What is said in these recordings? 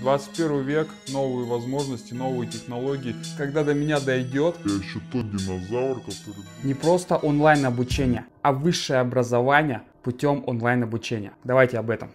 21 век, новые возможности, новые технологии. Когда до меня дойдет... Я еще тот динозавр, который... Не просто онлайн обучение, а высшее образование путем онлайн обучения. Давайте об этом.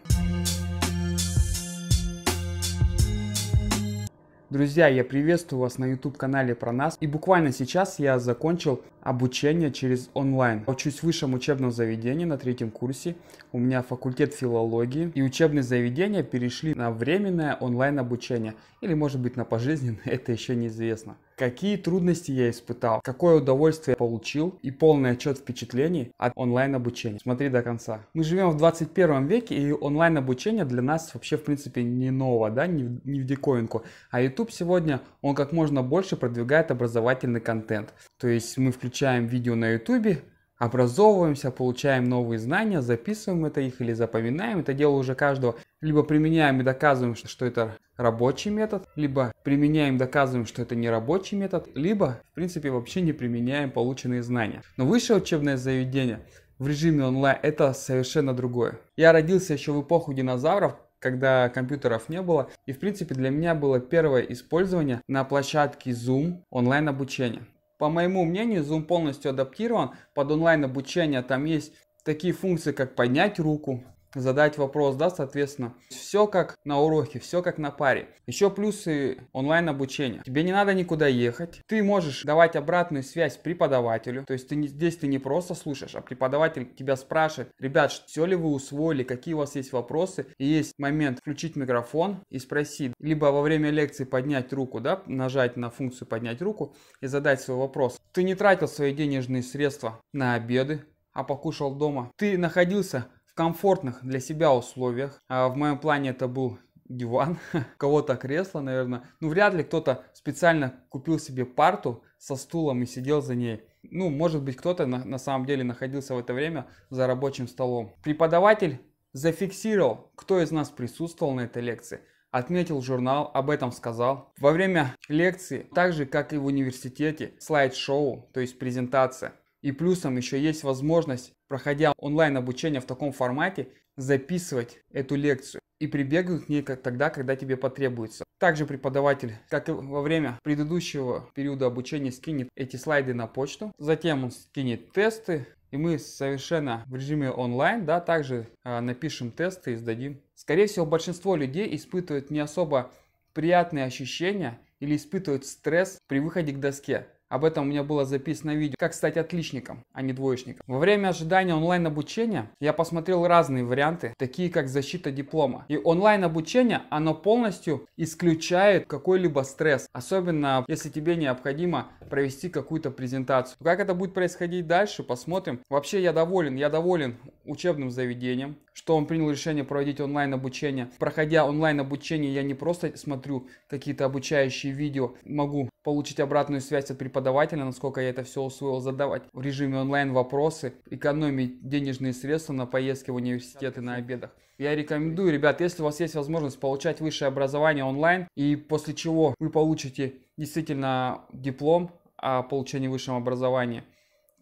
Друзья, я приветствую вас на YouTube канале про нас и буквально сейчас я закончил обучение через онлайн. Я учусь в высшем учебном заведении на третьем курсе, у меня факультет филологии и учебные заведения перешли на временное онлайн обучение или может быть на пожизненное, это еще неизвестно. Какие трудности я испытал, какое удовольствие я получил и полный отчет впечатлений от онлайн-обучения. Смотри до конца. Мы живем в 21 веке, и онлайн-обучение для нас вообще, в принципе, не ново, да, не в, не в диковинку. А YouTube сегодня, он как можно больше продвигает образовательный контент. То есть мы включаем видео на YouTube, образовываемся, получаем новые знания, записываем это их или запоминаем. Это дело уже каждого. Либо применяем и доказываем, что это рабочий метод, либо применяем, доказываем, что это не рабочий метод, либо, в принципе, вообще не применяем полученные знания. Но высшее учебное заведение в режиме онлайн – это совершенно другое. Я родился еще в эпоху динозавров, когда компьютеров не было. И, в принципе, для меня было первое использование на площадке Zoom онлайн-обучения. По моему мнению, Zoom полностью адаптирован под онлайн-обучение. Там есть такие функции, как поднять руку, задать вопрос, да, соответственно. Все как на уроке, все как на паре. Еще плюсы онлайн обучения. Тебе не надо никуда ехать. Ты можешь давать обратную связь преподавателю. То есть ты не, здесь ты не просто слушаешь, а преподаватель тебя спрашивает, ребят, все ли вы усвоили, какие у вас есть вопросы. И есть момент включить микрофон и спросить, либо во время лекции поднять руку, да, нажать на функцию поднять руку и задать свой вопрос. Ты не тратил свои денежные средства на обеды, а покушал дома. Ты находился комфортных для себя условиях. А, в моем плане это был диван, кого-то кресло, наверное. Ну, вряд ли кто-то специально купил себе парту со стулом и сидел за ней. Ну, может быть, кто-то на, на самом деле находился в это время за рабочим столом. Преподаватель зафиксировал, кто из нас присутствовал на этой лекции, отметил журнал, об этом сказал. Во время лекции, так же как и в университете, слайд-шоу, то есть презентация, и плюсом еще есть возможность, проходя онлайн обучение в таком формате, записывать эту лекцию и прибегнуть к ней как тогда, когда тебе потребуется. Также преподаватель, как и во время предыдущего периода обучения, скинет эти слайды на почту, затем он скинет тесты, и мы совершенно в режиме онлайн, да, также э, напишем тесты и сдадим. Скорее всего, большинство людей испытывают не особо приятные ощущения или испытывают стресс при выходе к доске. Об этом у меня было записано видео «Как стать отличником, а не двоечником». Во время ожидания онлайн-обучения я посмотрел разные варианты, такие как защита диплома. И онлайн-обучение, оно полностью исключает какой-либо стресс, особенно если тебе необходимо провести какую-то презентацию. Как это будет происходить дальше, посмотрим. Вообще я доволен, я доволен учебным заведением, что он принял решение проводить онлайн-обучение. Проходя онлайн-обучение, я не просто смотрю какие-то обучающие видео, могу получить обратную связь от преподавателя, насколько я это все усвоил, задавать в режиме онлайн вопросы, экономить денежные средства на поездки в университеты, на обедах. Я рекомендую, ребят, если у вас есть возможность получать высшее образование онлайн, и после чего вы получите действительно диплом о получении высшего образования,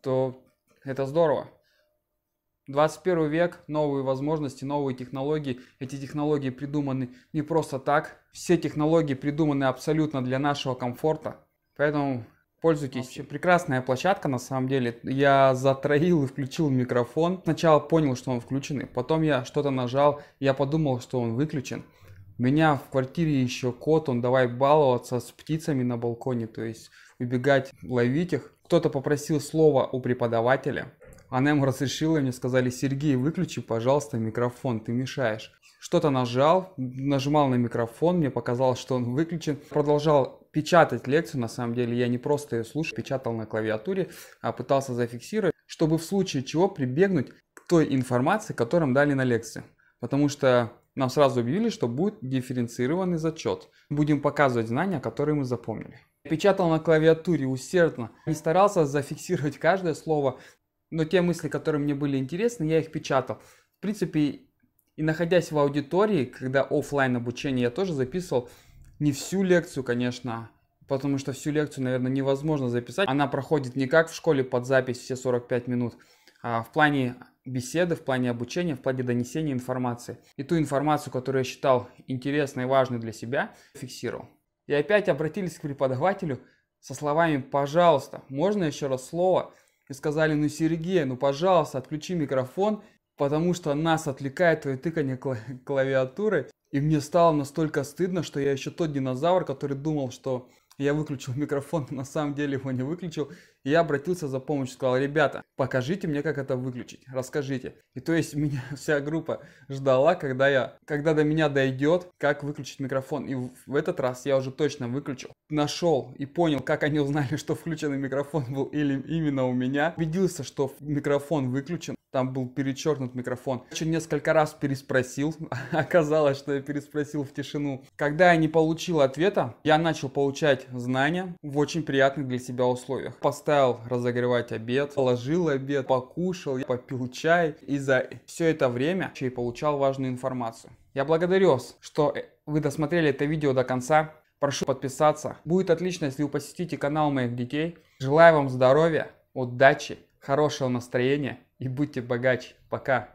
то это здорово. 21 век, новые возможности, новые технологии. Эти технологии придуманы не просто так. Все технологии придуманы абсолютно для нашего комфорта. Поэтому пользуйтесь. Вообще прекрасная площадка, на самом деле. Я затроил и включил микрофон. Сначала понял, что он включен, потом я что-то нажал, я подумал, что он выключен. У меня в квартире еще кот, он давай баловаться с птицами на балконе, то есть убегать, ловить их. Кто-то попросил слова у преподавателя. А Анем разрешила, мне сказали, Сергей, выключи, пожалуйста, микрофон, ты мешаешь. Что-то нажал, нажимал на микрофон, мне показалось, что он выключен. Продолжал печатать лекцию, на самом деле я не просто ее слушал, печатал на клавиатуре, а пытался зафиксировать, чтобы в случае чего прибегнуть к той информации, которую нам дали на лекции. Потому что нам сразу объявили, что будет дифференцированный зачет. Будем показывать знания, которые мы запомнили. Печатал на клавиатуре усердно, не старался зафиксировать каждое слово, но те мысли, которые мне были интересны, я их печатал. В принципе, и находясь в аудитории, когда офлайн обучение я тоже записывал, не всю лекцию, конечно, потому что всю лекцию, наверное, невозможно записать. Она проходит не как в школе под запись все 45 минут, а в плане беседы, в плане обучения, в плане донесения информации. И ту информацию, которую я считал интересной и важной для себя, фиксировал. И опять обратились к преподавателю со словами «пожалуйста, можно еще раз слово?» и сказали, ну Сергей, ну пожалуйста, отключи микрофон, потому что нас отвлекает твое тыканье кла- клавиатуры. И мне стало настолько стыдно, что я еще тот динозавр, который думал, что я выключил микрофон, на самом деле его не выключил. И я обратился за помощью, сказал, ребята, покажите мне, как это выключить, расскажите. И то есть меня вся группа ждала, когда, я, когда до меня дойдет, как выключить микрофон. И в этот раз я уже точно выключил. Нашел и понял, как они узнали, что включенный микрофон был или именно у меня. Убедился, что микрофон выключен там был перечеркнут микрофон. Еще несколько раз переспросил, оказалось, что я переспросил в тишину. Когда я не получил ответа, я начал получать получать знания в очень приятных для себя условиях. Поставил разогревать обед, положил обед, покушал, попил чай и за все это время еще и получал важную информацию. Я благодарю вас, что э, вы досмотрели это видео до конца. Прошу подписаться. Будет отлично, если вы посетите канал моих детей. Желаю вам здоровья, удачи, хорошего настроения и будьте богаче. Пока.